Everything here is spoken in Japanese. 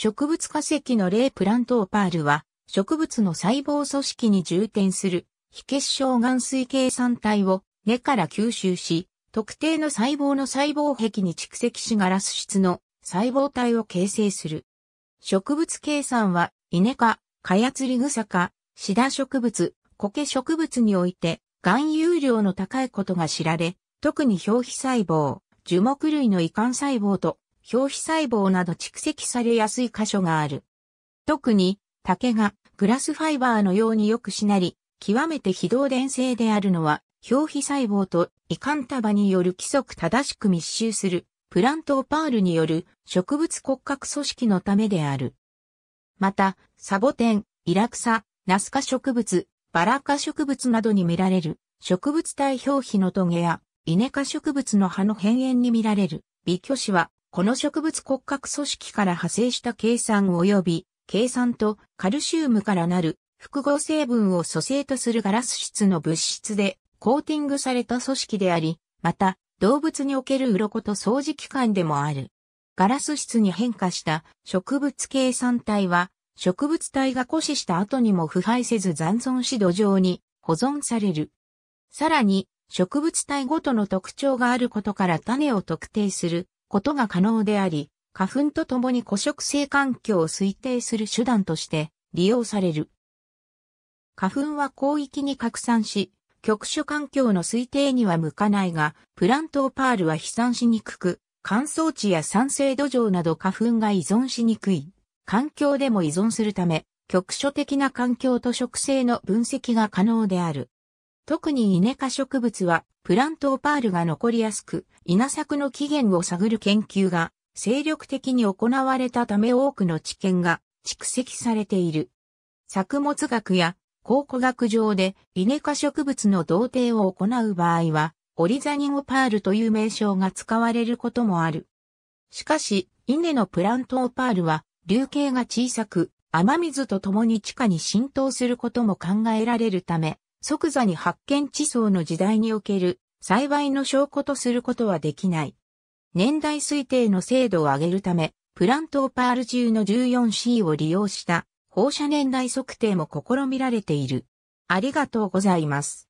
植物化石の例プラントオパールは、植物の細胞組織に充填する、非結晶岩水計算体を根から吸収し、特定の細胞の細胞壁に蓄積しガラス質の細胞体を形成する。植物計算は、稲科、カヤツリグサ科、シダ植物、苔植物において、含有量の高いことが知られ、特に表皮細胞、樹木類の遺憾細胞と表皮細胞など蓄積されやすい箇所がある。特に、竹がグラスファイバーのようによくしなり、極めて非導電性であるのは、表皮細胞と胃管束による規則正しく密集する、プラントパールによる植物骨格組織のためである。また、サボテン、イラクサ、ナスカ植物、バラ科植物などに見られる、植物体表皮のトゲや、イネ科植物の葉の辺縁に見られる、微巨子は、この植物骨格組織から派生した計算及び、計算とカルシウムからなる複合成分を組成とするガラス質の物質でコーティングされた組織であり、また動物における鱗と掃除機関でもある。ガラス質に変化した植物計算体は植物体が固死した後にも腐敗せず残存し土壌に保存される。さらに植物体ごとの特徴があることから種を特定することが可能であり、花粉とともに古植性環境を推定する手段として利用される。花粉は広域に拡散し、局所環境の推定には向かないが、プラントパールは飛散しにくく、乾燥地や酸性土壌など花粉が依存しにくい。環境でも依存するため、局所的な環境と植生の分析が可能である。特にイネ科植物はプラントオパールが残りやすく、稲作の起源を探る研究が精力的に行われたため多くの知見が蓄積されている。作物学や考古学上で稲科植物の同定を行う場合は、オリザニゴパールという名称が使われることもある。しかし、稲のプラントオパールは、流形が小さく、雨水と共に地下に浸透することも考えられるため、即座に発見地層の時代における幸いの証拠とすることはできない。年代推定の精度を上げるため、プラントオパール中の 14C を利用した放射年代測定も試みられている。ありがとうございます。